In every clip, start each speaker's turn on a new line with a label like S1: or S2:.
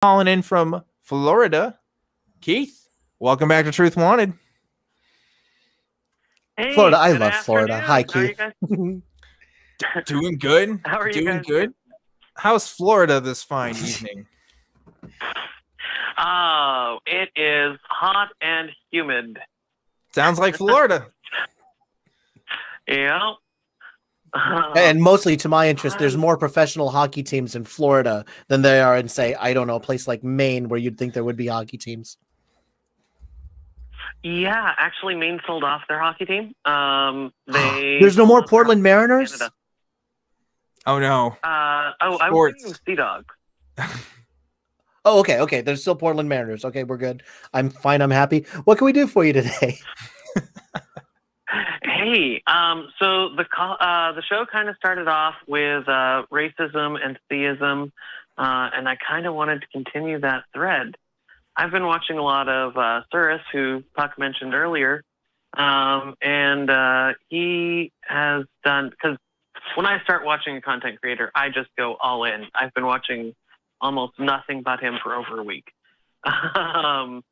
S1: calling in from Florida. Keith, welcome back to Truth Wanted. Hey, Florida, I love afternoon. Florida. Hi, Keith. Guys- Doing good. How are you? Doing guys? good. How's Florida this fine evening?
S2: Oh, it is hot and humid.
S1: Sounds like Florida. yeah, uh-huh. and
S3: mostly to my interest, there's more professional hockey teams in Florida than there are in, say, I don't know, a place like Maine where you'd think there would be hockey teams.
S2: Yeah, actually, Maine sold off their hockey team. Um, they there's no more
S1: Portland Mariners. Canada. Oh no.
S2: Uh, oh, Sports. I was Sea Dogs.
S3: oh, okay, okay. There's still Portland Mariners. Okay, we're good. I'm fine. I'm happy. What can we do for you today?
S2: Hey, um, so the uh, the show kind of started off with uh, racism and theism, uh, and I kind of wanted to continue that thread. I've been watching a lot of uh, Suris, who Puck mentioned earlier, um, and uh, he has done because when I start watching a content creator, I just go all in. I've been watching almost nothing but him for over a week. um,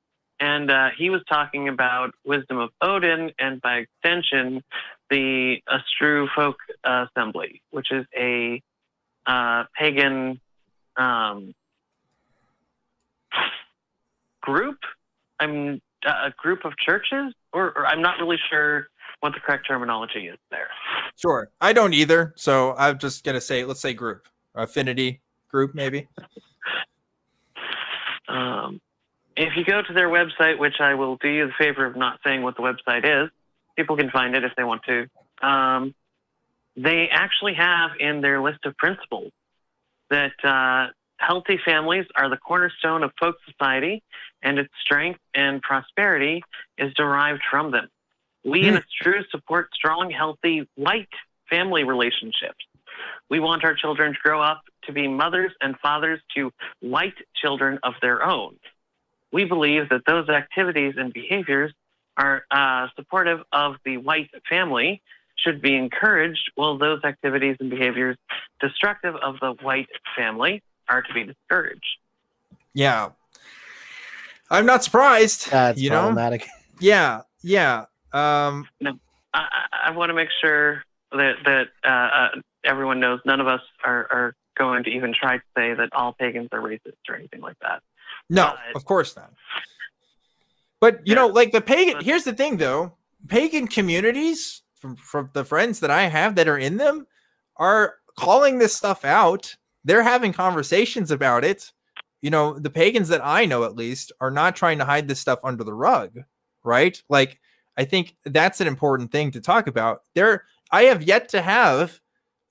S2: and uh, he was talking about Wisdom of Odin and by extension, the Astru Folk Assembly, which is a uh, pagan um, group. I'm uh, a group of churches, or, or I'm not really sure what the correct terminology is there.
S1: Sure. I don't either. So I'm just going to say, let's say group, affinity group, maybe.
S2: Um, if you go to their website, which I will do you the favor of not saying what the website is, people can find it if they want to. Um, they actually have in their list of principles that uh, healthy families are the cornerstone of folk society, and its strength and prosperity is derived from them. We in its hmm. true support strong, healthy, white family relationships. We want our children to grow up to be mothers and fathers to white children of their own we believe that those activities and behaviors are uh, supportive of the white family should be encouraged, while those activities and behaviors destructive of the white family are to be discouraged.
S1: Yeah. I'm not surprised. That's you problematic. Know? Yeah, yeah. Um, no,
S2: I, I want to make sure that that uh, uh, everyone knows none of us are, are going to even try to say that all pagans are racist or anything like
S1: that. No, uh, of course not. But you yeah. know, like the pagan. Here's the thing, though: pagan communities, from from the friends that I have that are in them, are calling this stuff out. They're having conversations about it. You know, the pagans that I know, at least, are not trying to hide this stuff under the rug, right? Like, I think that's an important thing to talk about. There, I have yet to have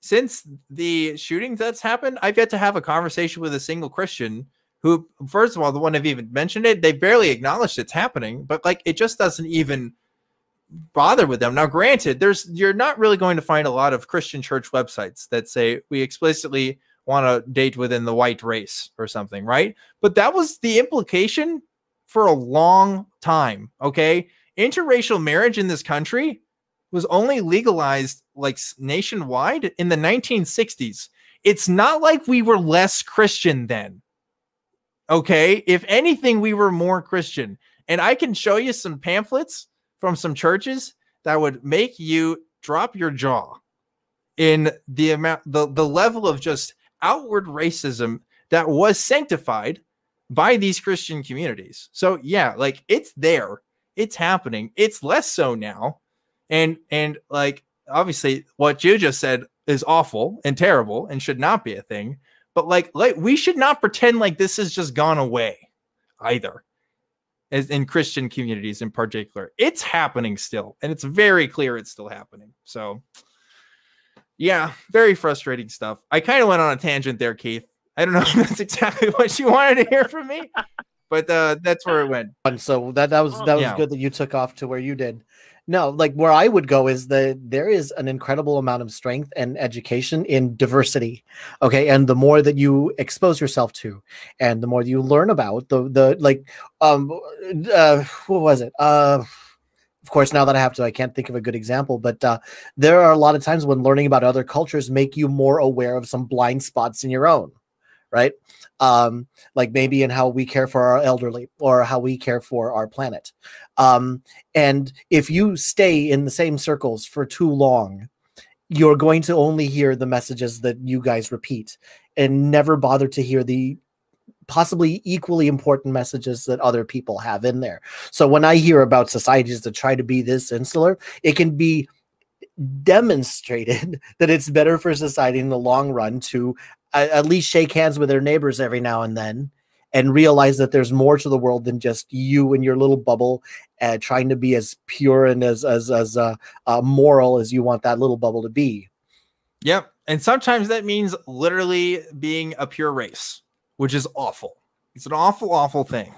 S1: since the shooting that's happened. I've yet to have a conversation with a single Christian who, first of all, the one have even mentioned it, they barely acknowledged it's happening, but like it just doesn't even bother with them. Now, granted, there's you're not really going to find a lot of Christian church websites that say we explicitly want to date within the white race or something, right? But that was the implication for a long time. Okay. Interracial marriage in this country was only legalized like nationwide in the 1960s. It's not like we were less Christian then. Okay. If anything, we were more Christian. And I can show you some pamphlets from some churches that would make you drop your jaw in the amount, the, the level of just outward racism that was sanctified by these Christian communities. So yeah, like it's there, it's happening. It's less so now. And and like obviously what you just said is awful and terrible and should not be a thing. But like, like we should not pretend like this has just gone away either. As in Christian communities in particular, it's happening still, and it's very clear it's still happening. So, yeah, very frustrating stuff. I kind of went on a tangent there, Keith. I don't know if that's exactly what you wanted to hear from me, but uh, that's where it went. And so that that was that was yeah. good that you
S3: took off to where you did no like where i would go is that there is an incredible amount of strength and education in diversity okay and the more that you expose yourself to and the more you learn about the the like um uh what was it uh of course now that i have to i can't think of a good example but uh, there are a lot of times when learning about other cultures make you more aware of some blind spots in your own right? Um, like maybe in how we care for our elderly or how we care for our planet. Um, and if you stay in the same circles for too long, you're going to only hear the messages that you guys repeat and never bother to hear the possibly equally important messages that other people have in there. So when I hear about societies that try to be this insular, it can be demonstrated that it's better for society in the long run to at least shake hands with their neighbors every now and then and realize that there's more to the world than just you and your little bubble uh, trying to be as pure and as as as uh, uh, moral as you want that little bubble to be.
S1: Yep, and sometimes that means literally being a pure race, which is awful. It's an awful, awful thing,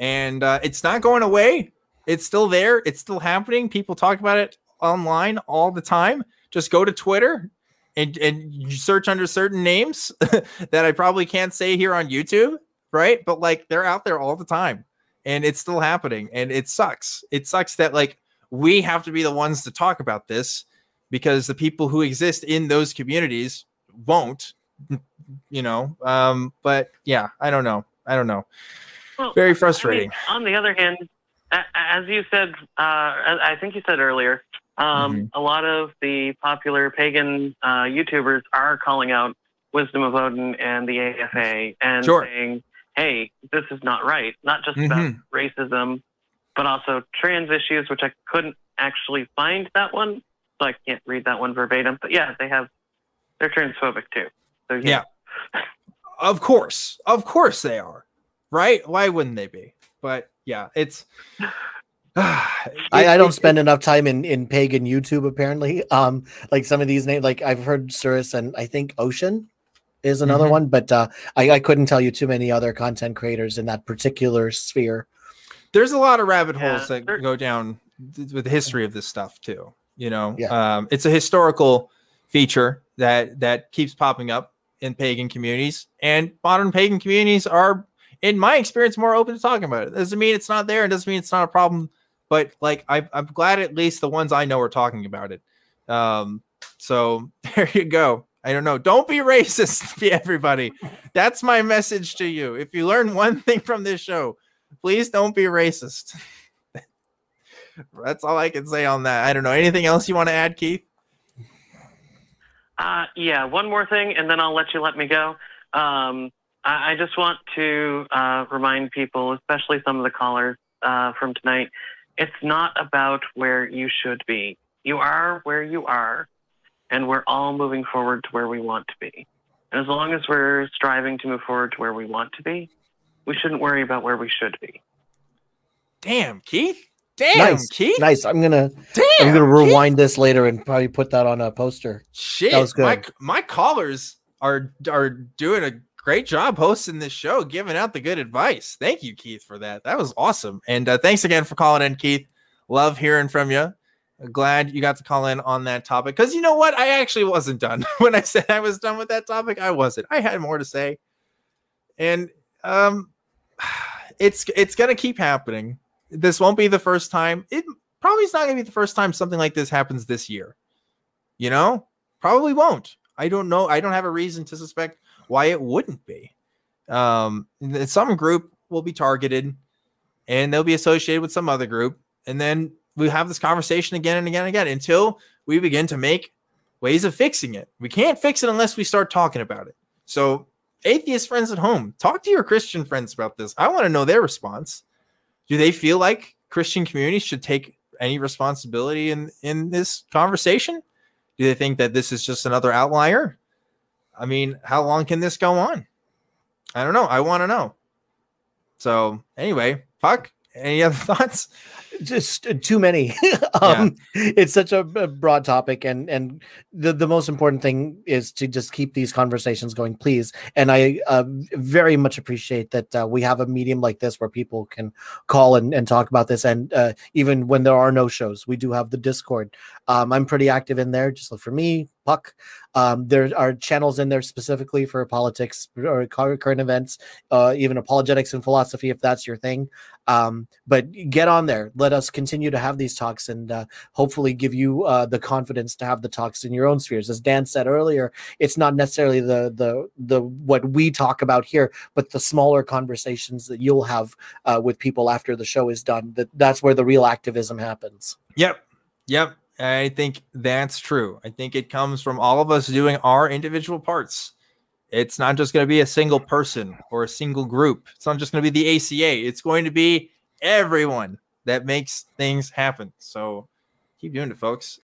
S1: and uh, it's not going away. It's still there. It's still happening. People talk about it online all the time. Just go to Twitter, and and you search under certain names that I probably can't say here on YouTube, right? But like they're out there all the time and it's still happening and it sucks. It sucks that like we have to be the ones to talk about this because the people who exist in those communities won't, you know. Um but yeah, I don't know. I don't know. Well, Very frustrating.
S2: I mean, on the other hand, as you said, uh, I think you said earlier, um, mm-hmm. A lot of the popular pagan uh, YouTubers are calling out Wisdom of Odin and the AFA and sure. saying, hey, this is not right, not just mm-hmm. about racism, but also trans issues, which I couldn't actually find that one. So I can't read that one verbatim. But yeah, they have, they're transphobic too.
S1: So yeah. yeah. of course. Of course they are. Right? Why wouldn't they be? But yeah, it's. I, I, don't
S3: spend enough time in, in pagan YouTube apparently. Um, like some of these names, like I've heard Cirrus and I think Ocean is another mm-hmm. one, but uh, I, I couldn't tell you too many other content creators
S1: in that particular sphere. There's a lot of rabbit yeah, holes that there- go down with the history of this stuff too. You know, yeah. um, it's a historical feature that that keeps popping up in pagan communities, and modern pagan communities are, in my experience, more open to talking about it. Doesn't mean it's not there, it doesn't mean it's not a problem but like I, am glad at least the ones I know are talking about it. Um, so there you go. I don't know. Don't be racist, everybody. That's my message to you. If you learn one thing from this show, please don't be racist. That's all I can say on that. I don't know. Anything else you want to add, Keith?
S2: Uh, yeah, one more thing, and then I'll let you let me go. Um, I, I, just want to uh, remind people, especially some of the callers uh, from tonight, it's not about where you should be. You are where you are, and we're all moving forward to where we want to be. And as long as we're striving to move forward to where we want to be, we shouldn't worry about where we should be.
S1: Damn, Keith. Damn, nice, Keith. Nice.
S3: I'm gonna. Damn, I'm gonna rewind Keith. this later and probably put that on a poster. Shit, that was good. My,
S1: my callers are are doing a great job hosting this show, giving out the good advice. Thank you, Keith, for that. That was awesome. And uh, thanks again for calling in, Keith. Love hearing from you. Glad you got to call in on that topic. Because you know what? I actually wasn't done. when I said I was done with that topic, I wasn't. I had more to say. And um, it's it's gonna keep happening. This won't be the first time. It probably is not gonna be the first time something like this happens this year. You know, probably won't. I don't know. I don't have a reason to suspect why it wouldn't be. Um, some group will be targeted and they'll be associated with some other group. And then we have this conversation again and again and again until we begin to make ways of fixing it. We can't fix it unless we start talking about it. So, atheist friends at home, talk to your Christian friends about this. I want to know their response. Do they feel like Christian communities should take any responsibility in in this conversation? Do they think that this is just another outlier? I mean, how long can this go on? I don't know. I want to know. So, anyway, Puck, any other thoughts? just too many.
S3: um, yeah. It's such a, broad topic, and and the the most important thing is to just keep these conversations going, please. And I uh, very much appreciate that uh, we have a medium like this where people can call and, and talk about this. And uh, even when there are no shows, we do have the Discord. Um, I'm pretty active in there. Just look for me, Puck. Um, there are channels in there specifically for politics or current events, uh, even apologetics and philosophy, if that's your thing. Um, but get on there. Let let us continue to have these talks and uh, hopefully give you uh, the confidence to have the talks in your own spheres. As Dan said earlier, it's not necessarily the the the what we talk about here, but the smaller conversations that you'll have uh, with people after the show is done. That that's where the real activism happens.
S1: Yep, yep. I think that's true. I think it comes from all of us doing our individual parts. It's not just going to be a single person or a single group. It's not just going to be the ACA. It's going to be everyone that makes things happen. So keep doing it, folks.